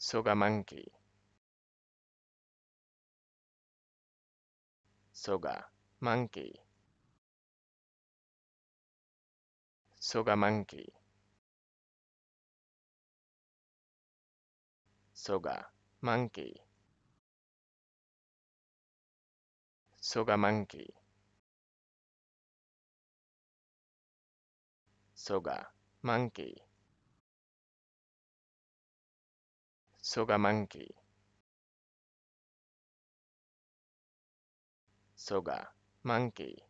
ソガマンキーソガマンキーソガマンキーソガマンキーソガマンキーソガマンキーソガマンキー。